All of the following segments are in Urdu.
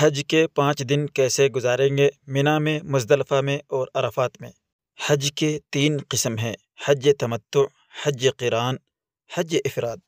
حج کے پانچ دن کیسے گزاریں گے منا میں مزدلفہ میں اور عرفات میں حج کے تین قسم ہیں حج تمتع حج قران حج افراد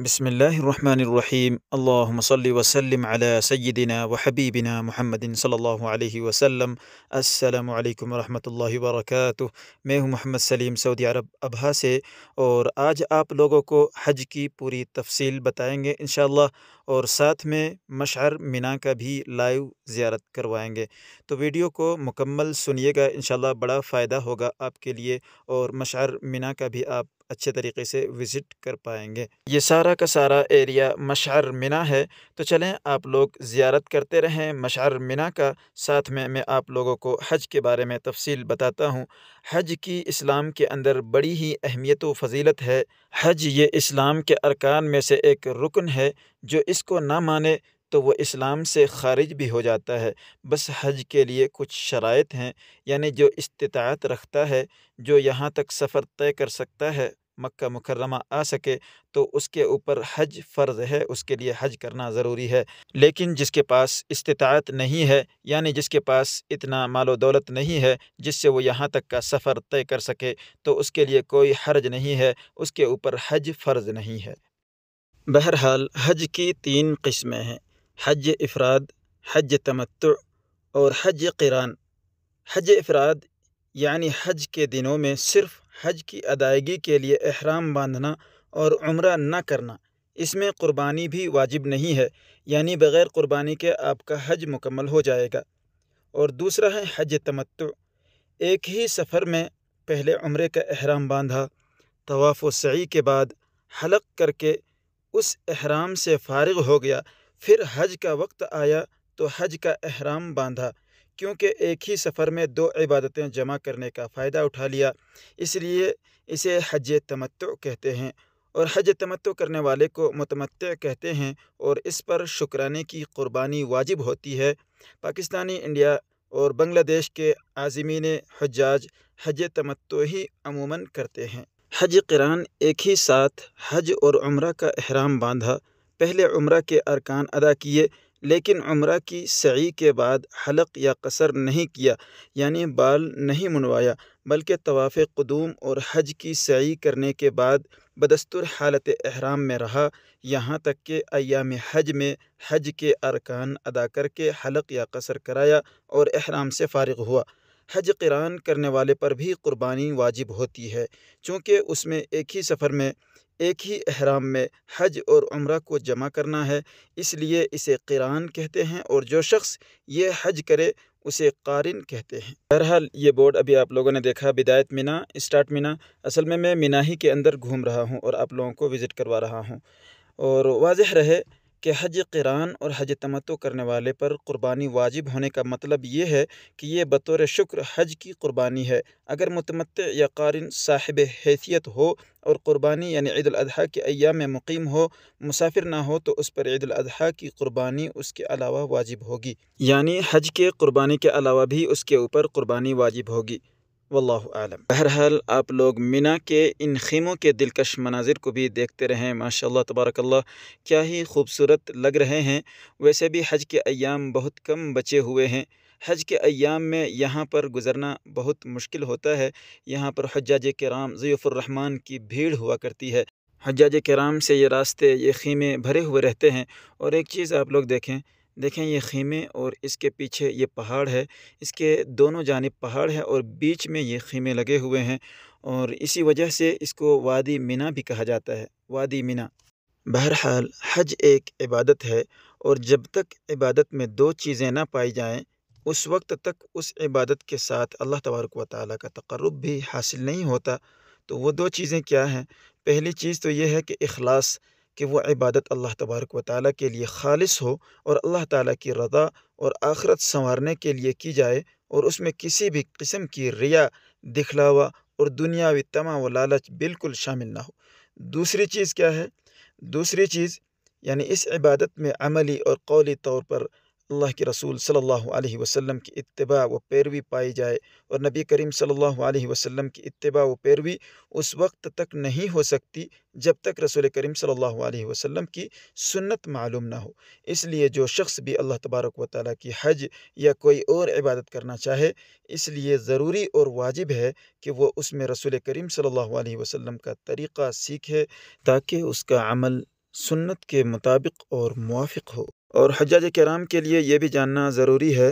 بسم اللہ علیہ وسلم وسلم علی سیدنا و حبیبنا محمد صلی اللہ علیہ وسلم السلام علیکم ورحمۃ اللہ وبرکاتہ میں ہوں محمد سلیم سعودی عرب ابہا سے اور آج آپ لوگوں کو حج کی پوری تفصیل بتائیں گے انشاءاللہ اور ساتھ میں مشعر مینا کا بھی لائیو زیارت کروائیں گے تو ویڈیو کو مکمل سنیے گا انشاءاللہ بڑا فائدہ ہوگا آپ کے لیے اور مشعر مینا کا بھی آپ اچھے طریقے سے وزٹ کر پائیں گے یہ سارا کا سارا ایریا مشعر منا ہے تو چلیں آپ لوگ زیارت کرتے رہیں مشعر منا کا ساتھ میں میں آپ لوگوں کو حج کے بارے میں تفصیل بتاتا ہوں حج کی اسلام کے اندر بڑی ہی اہمیت و فضیلت ہے حج یہ اسلام کے ارکان میں سے ایک رکن ہے جو اس کو نہ مانے تو وہ اسلام سے خارج بھی ہو جاتا ہے بس حج کے لیے کچھ شرائط ہیں یعنی جو استطاعت رکھتا ہے جو یہاں تک سفر طے کر سکتا ہے مکہ مکرمہ آ سکے تو اس کے اوپر حج فرض ہے اس کے لیے حج کرنا ضروری ہے لیکن جس کے پاس استطاعت نہیں ہے یعنی جس کے پاس اتنا مال و دولت نہیں ہے جس سے وہ یہاں تک کا سفر طے کر سکے تو اس کے لیے کوئی حرج نہیں ہے اس کے اوپر حج فرض نہیں ہے بہرحال حج کی تین قسمیں ہیں حج افراد حج تمتع اور حج قران حج افراد یعنی حج کے دنوں میں صرف حج کی ادائیگی کے لیے احرام باندھنا اور عمرہ نہ کرنا اس میں قربانی بھی واجب نہیں ہے یعنی بغیر قربانی کے آپ کا حج مکمل ہو جائے گا اور دوسرا ہے حج تمتع ایک ہی سفر میں پہلے عمرے کا احرام باندھا طواف و سعی کے بعد حلق کر کے اس احرام سے فارغ ہو گیا پھر حج کا وقت آیا تو حج کا احرام باندھا کیونکہ ایک ہی سفر میں دو عبادتیں جمع کرنے کا فائدہ اٹھا لیا اس لیے اسے حج تمتع کہتے ہیں اور حج تمتع کرنے والے کو متمتع کہتے ہیں اور اس پر شکرانے کی قربانی واجب ہوتی ہے پاکستانی انڈیا اور بنگلہ دیش کے عازمین حجاج حج تمتع ہی عموماً کرتے ہیں حج قرآن ایک ہی ساتھ حج اور عمرہ کا احرام باندھا پہلے عمرہ کے ارکان ادا کیے لیکن عمرہ کی سعی کے بعد حلق یا قصر نہیں کیا یعنی بال نہیں منوایا بلکہ طواف قدوم اور حج کی سعی کرنے کے بعد بدستر حالت احرام میں رہا یہاں تک کہ ایام حج میں حج کے ارکان ادا کر کے حلق یا قصر کرایا اور احرام سے فارغ ہوا حج قران کرنے والے پر بھی قربانی واجب ہوتی ہے چونکہ اس میں ایک ہی سفر میں ایک ہی احرام میں حج اور عمرہ کو جمع کرنا ہے اس لیے اسے قران کہتے ہیں اور جو شخص یہ حج کرے اسے قارن کہتے ہیں بہرحال یہ بورڈ ابھی آپ لوگوں نے دیکھا بدایت مینا اسٹارٹ مینا اصل میں میں مینا ہی کے اندر گھوم رہا ہوں اور آپ لوگوں کو وزٹ کروا رہا ہوں اور واضح رہے کہ حج قران اور حج تمتو کرنے والے پر قربانی واجب ہونے کا مطلب یہ ہے کہ یہ بطور شکر حج کی قربانی ہے اگر متمتع یا قارن صاحب حیثیت ہو اور قربانی یعنی عید الاضحیٰ کے ایام میں مقیم ہو مسافر نہ ہو تو اس پر عید الاضحیٰ کی قربانی اس کے علاوہ واجب ہوگی یعنی حج کے قربانی کے علاوہ بھی اس کے اوپر قربانی واجب ہوگی واللہ عالم بہرحال آپ لوگ منا کے ان خیموں کے دلکش مناظر کو بھی دیکھتے رہیں ماشاء اللہ تبارک اللہ کیا ہی خوبصورت لگ رہے ہیں ویسے بھی حج کے ایام بہت کم بچے ہوئے ہیں حج کے ایام میں یہاں پر گزرنا بہت مشکل ہوتا ہے یہاں پر حجاج کرام ضیف الرحمن کی بھیڑ ہوا کرتی ہے حجاج کرام سے یہ راستے یہ خیمے بھرے ہوئے رہتے ہیں اور ایک چیز آپ لوگ دیکھیں دیکھیں یہ خیمے اور اس کے پیچھے یہ پہاڑ ہے اس کے دونوں جانب پہاڑ ہے اور بیچ میں یہ خیمے لگے ہوئے ہیں اور اسی وجہ سے اس کو وادی منا بھی کہا جاتا ہے وادی منا بہرحال حج ایک عبادت ہے اور جب تک عبادت میں دو چیزیں نہ پائی جائیں اس وقت تک اس عبادت کے ساتھ اللہ تبارک و تعالیٰ کا تقرب بھی حاصل نہیں ہوتا تو وہ دو چیزیں کیا ہیں پہلی چیز تو یہ ہے کہ اخلاص کہ وہ عبادت اللہ تبارک و تعالیٰ کے لیے خالص ہو اور اللہ تعالیٰ کی رضا اور آخرت سنوارنے کے لیے کی جائے اور اس میں کسی بھی قسم کی ریا دکھلاوا اور دنیاوی تمام و لالچ بالکل شامل نہ ہو دوسری چیز کیا ہے دوسری چیز یعنی اس عبادت میں عملی اور قولی طور پر اللہ کی رسول صلی اللہ علیہ وسلم کی اتباع و پیروی پائی جائے اور نبی کریم صلی اللہ علیہ وسلم کی اتباع و پیروی اس وقت تک نہیں ہو سکتی جب تک رسول کریم صلی اللہ علیہ وسلم کی سنت معلوم نہ ہو اس لیے جو شخص بھی اللہ تبارک و تعالیٰ کی حج یا کوئی اور عبادت کرنا چاہے اس لیے ضروری اور واجب ہے کہ وہ اس میں رسول کریم صلی اللہ علیہ وسلم کا طریقہ سیکھے تاکہ اس کا عمل سنت کے مطابق اور موافق ہو اور حجاج کرام کے لیے یہ بھی جاننا ضروری ہے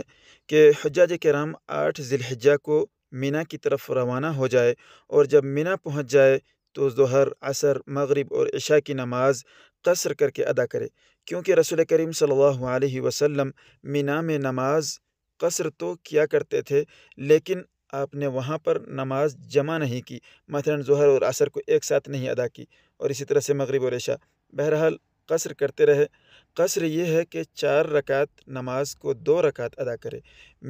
کہ حجاج کرام آٹھ ذی الحجہ کو مینا کی طرف روانہ ہو جائے اور جب مینا پہنچ جائے تو ظہر عصر مغرب اور عشاء کی نماز قصر کر کے ادا کرے کیونکہ رسول کریم صلی اللہ علیہ وسلم مینا میں نماز قصر تو کیا کرتے تھے لیکن آپ نے وہاں پر نماز جمع نہیں کی مثلا ظہر اور عصر کو ایک ساتھ نہیں ادا کی اور اسی طرح سے مغرب اور عشاء بہرحال قصر کرتے رہے قصر یہ ہے کہ چار رکعت نماز کو دو رکعت ادا کرے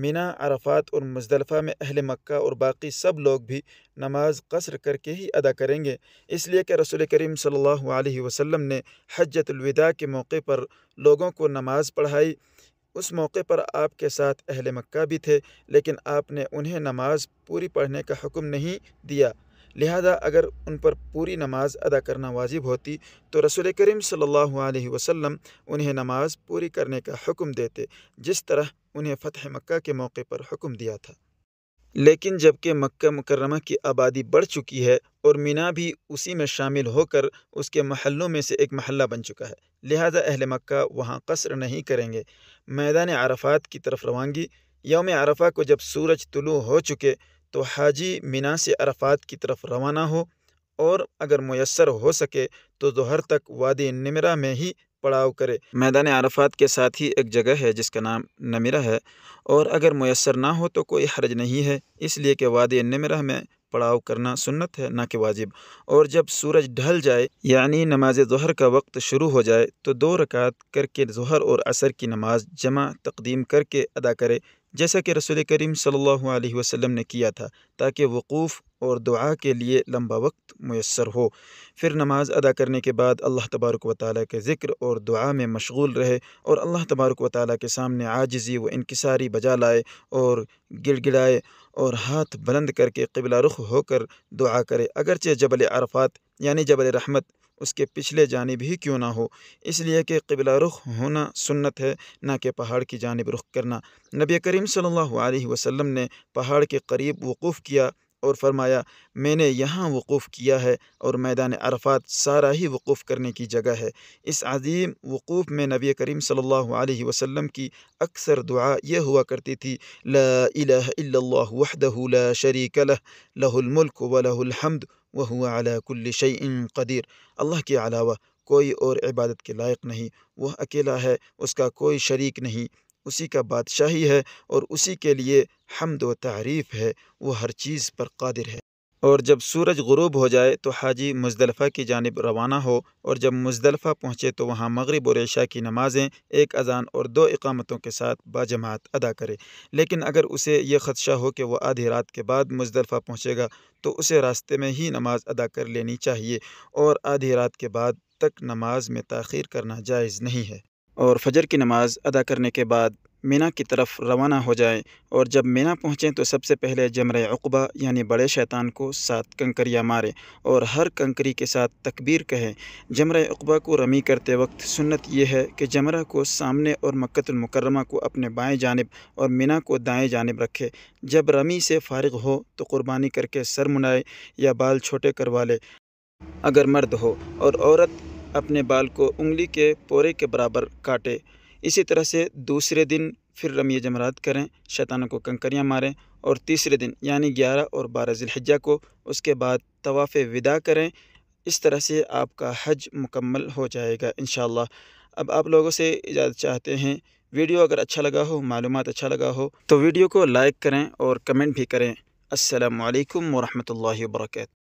منا عرفات اور مزدلفہ میں اہل مکہ اور باقی سب لوگ بھی نماز قصر کر کے ہی ادا کریں گے اس لیے کہ رسول کریم صلی اللہ علیہ وسلم نے حجت الوداع کے موقع پر لوگوں کو نماز پڑھائی اس موقع پر آپ کے ساتھ اہل مکہ بھی تھے لیکن آپ نے انہیں نماز پوری پڑھنے کا حکم نہیں دیا لہذا اگر ان پر پوری نماز ادا کرنا واجب ہوتی تو رسول کریم صلی اللہ علیہ وسلم انہیں نماز پوری کرنے کا حکم دیتے جس طرح انہیں فتح مکہ کے موقع پر حکم دیا تھا لیکن جب کہ مکہ مکرمہ کی آبادی بڑھ چکی ہے اور مینا بھی اسی میں شامل ہو کر اس کے محلوں میں سے ایک محلہ بن چکا ہے لہذا اہل مکہ وہاں قصر نہیں کریں گے میدان عرفات کی طرف روانگی یوم عرفہ کو جب سورج طلوع ہو چکے تو حاجی سے عرفات کی طرف روانہ ہو اور اگر میسر ہو سکے تو ظہر تک وادی نمرہ میں ہی پڑاؤ کرے میدان عرفات کے ساتھ ہی ایک جگہ ہے جس کا نام نمرہ ہے اور اگر میسر نہ ہو تو کوئی حرج نہیں ہے اس لیے کہ وادی نمرہ میں پڑاؤ کرنا سنت ہے نہ کہ واجب اور جب سورج ڈھل جائے یعنی نماز ظہر کا وقت شروع ہو جائے تو دو رکعت کر کے ظہر اور عصر کی نماز جمع تقدیم کر کے ادا کرے جیسا کہ رسول کریم صلی اللہ علیہ وسلم نے کیا تھا تاکہ وقوف اور دعا کے لیے لمبا وقت میسر ہو پھر نماز ادا کرنے کے بعد اللہ تبارک و تعالیٰ کے ذکر اور دعا میں مشغول رہے اور اللہ تبارک و تعالیٰ کے سامنے عاجزی و انکساری بجا لائے اور گڑ گڑائے اور ہاتھ بلند کر کے قبلہ رخ ہو کر دعا کرے اگرچہ جبل عرفات یعنی جبل رحمت اس کے پچھلے جانب ہی کیوں نہ ہو اس لیے کہ قبلہ رخ ہونا سنت ہے نہ کہ پہاڑ کی جانب رخ کرنا نبی کریم صلی اللہ علیہ وسلم نے پہاڑ کے قریب وقوف کیا اور فرمایا میں نے یہاں وقوف کیا ہے اور میدان عرفات سارا ہی وقوف کرنے کی جگہ ہے اس عظیم وقوف میں نبی کریم صلی اللہ علیہ وسلم کی اکثر دعا یہ ہوا کرتی تھی لا الہ الا اللہ وحدہ لا شریک الہ الملک و لہ الحمد وُ الََ کل شعم قدیر اللہ کے علاوہ کوئی اور عبادت کے لائق نہیں وہ اکیلا ہے اس کا کوئی شریک نہیں اسی کا بادشاہی ہے اور اسی کے لیے حمد و تعریف ہے وہ ہر چیز پر قادر ہے اور جب سورج غروب ہو جائے تو حاجی مزدلفہ کی جانب روانہ ہو اور جب مزدلفہ پہنچے تو وہاں مغرب اور عشاء کی نمازیں ایک اذان اور دو اقامتوں کے ساتھ باجماعت ادا کرے لیکن اگر اسے یہ خدشہ ہو کہ وہ آدھی رات کے بعد مزدلفہ پہنچے گا تو اسے راستے میں ہی نماز ادا کر لینی چاہیے اور آدھی رات کے بعد تک نماز میں تاخیر کرنا جائز نہیں ہے اور فجر کی نماز ادا کرنے کے بعد مینا کی طرف روانہ ہو جائیں اور جب مینا پہنچیں تو سب سے پہلے جمر عقبہ یعنی بڑے شیطان کو سات کنکریاں ماریں اور ہر کنکری کے ساتھ تکبیر کہیں جمر عقبہ کو رمی کرتے وقت سنت یہ ہے کہ جمرہ کو سامنے اور مکت المکرمہ کو اپنے بائیں جانب اور مینا کو دائیں جانب رکھے جب رمی سے فارغ ہو تو قربانی کر کے سر منائے یا بال چھوٹے کروا لے اگر مرد ہو اور عورت اپنے بال کو انگلی کے پورے کے برابر کاٹے اسی طرح سے دوسرے دن پھر رمی جمرات کریں شیطانوں کو کنکریاں ماریں اور تیسرے دن یعنی گیارہ اور بارہ ذی الحجہ کو اس کے بعد طواف ودا کریں اس طرح سے آپ کا حج مکمل ہو جائے گا انشاءاللہ اب آپ لوگوں سے اجازت چاہتے ہیں ویڈیو اگر اچھا لگا ہو معلومات اچھا لگا ہو تو ویڈیو کو لائک کریں اور کمنٹ بھی کریں السلام علیکم ورحمۃ اللہ وبرکاتہ